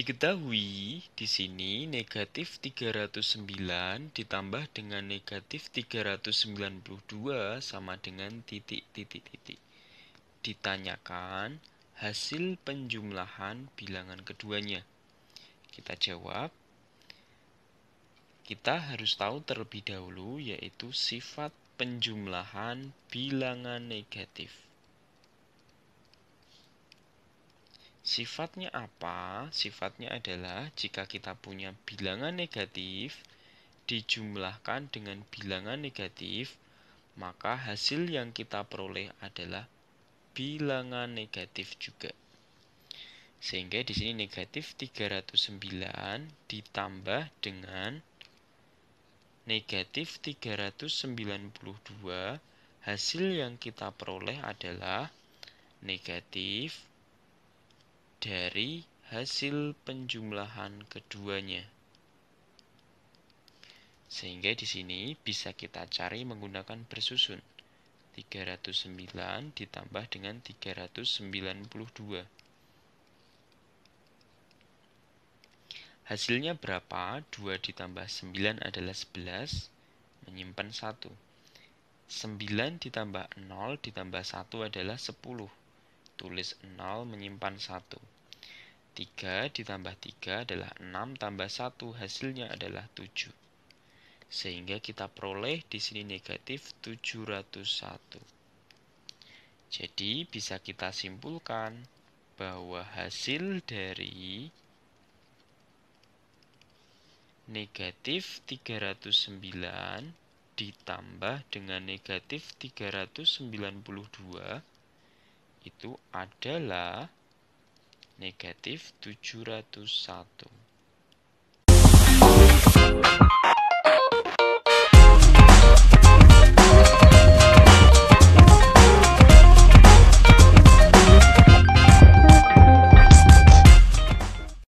Diketahui di sini negatif 309 ditambah dengan negatif 392 sama dengan titik-titik-titik. Ditanyakan hasil penjumlahan bilangan keduanya. Kita jawab, kita harus tahu terlebih dahulu yaitu sifat penjumlahan bilangan negatif. Sifatnya apa? Sifatnya adalah jika kita punya bilangan negatif dijumlahkan dengan bilangan negatif, maka hasil yang kita peroleh adalah bilangan negatif juga. Sehingga di sini negatif 309 ditambah dengan negatif 392 hasil yang kita peroleh adalah negatif dari hasil penjumlahan keduanya. Sehingga di sini bisa kita cari menggunakan bersusun. 309 ditambah dengan 392. Hasilnya berapa? 2 ditambah 9 adalah 11, menyimpan 1. 9 ditambah 0 ditambah 1 adalah 10. Tulis 0 menyimpan 1. 3 ditambah 3 adalah 6 tambah 1 hasilnya adalah 7. Sehingga kita peroleh di sini negatif 701. Jadi bisa kita simpulkan bahwa hasil dari negatif 309 ditambah dengan negatif 392 itu adalah Negatif tujuh ratus satu.